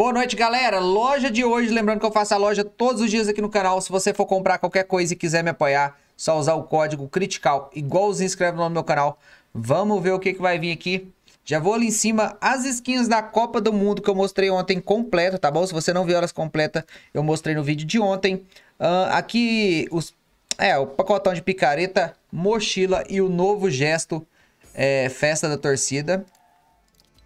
Boa noite, galera. Loja de hoje, lembrando que eu faço a loja todos os dias aqui no canal. Se você for comprar qualquer coisa e quiser me apoiar, só usar o código CRITICAL, Igual igualzinho inscreve no meu canal. Vamos ver o que, que vai vir aqui. Já vou ali em cima as skins da Copa do Mundo que eu mostrei ontem completa, tá bom? Se você não viu elas completa, eu mostrei no vídeo de ontem. Uh, aqui os, é, o pacotão de picareta, mochila e o novo gesto é, Festa da Torcida.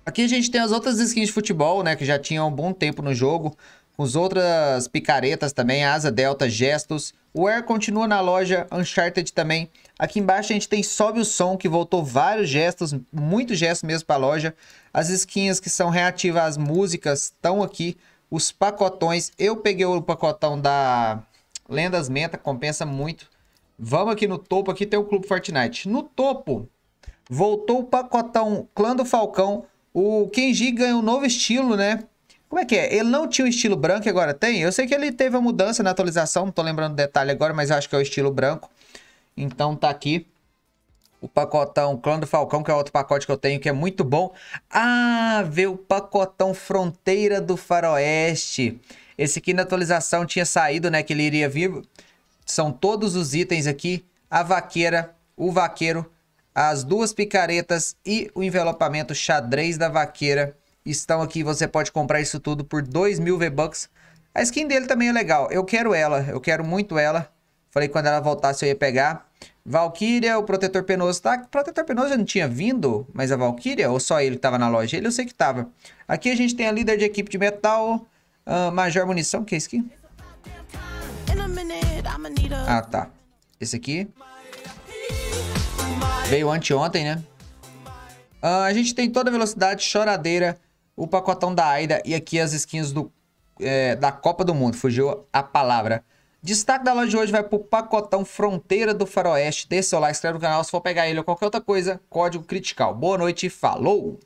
Aqui a gente tem as outras skins de futebol, né? Que já tinham um bom tempo no jogo. Com as outras picaretas também, asa, delta, gestos. O Air continua na loja, Uncharted também. Aqui embaixo a gente tem Sobe o Som, que voltou vários gestos, muitos gestos mesmo para a loja. As skins que são reativas às músicas estão aqui. Os pacotões, eu peguei o pacotão da Lendas Menta, compensa muito. Vamos aqui no topo, aqui tem o Clube Fortnite. No topo, voltou o pacotão Clã do Falcão, o Kenji ganhou um novo estilo, né? Como é que é? Ele não tinha o estilo branco e agora tem? Eu sei que ele teve a mudança na atualização, não tô lembrando o detalhe agora, mas acho que é o estilo branco. Então tá aqui o pacotão Clã do Falcão, que é outro pacote que eu tenho, que é muito bom. Ah, vê o pacotão Fronteira do Faroeste. Esse aqui na atualização tinha saído, né, que ele iria vir. São todos os itens aqui. A vaqueira, o vaqueiro, as duas picaretas e o envelopamento xadrez da vaqueira estão aqui. Você pode comprar isso tudo por 2 mil V-Bucks. A skin dele também é legal. Eu quero ela, eu quero muito ela. Falei quando ela voltasse eu ia pegar. Valkyria, o protetor penoso tá. O protetor penoso já não tinha vindo, mas a Valkyria, ou só ele tava na loja? Ele eu sei que tava. Aqui a gente tem a líder de equipe de metal, uh, Major Munição, que é skin? Ah, tá. Esse aqui. Veio anteontem, né? Uh, a gente tem toda a velocidade, choradeira, o pacotão da Aida e aqui as skins do, é, da Copa do Mundo. Fugiu a palavra. Destaque da loja de hoje vai pro pacotão Fronteira do Faroeste. Dê seu like, inscreve no canal se for pegar ele ou qualquer outra coisa. Código Critical. Boa noite e falou!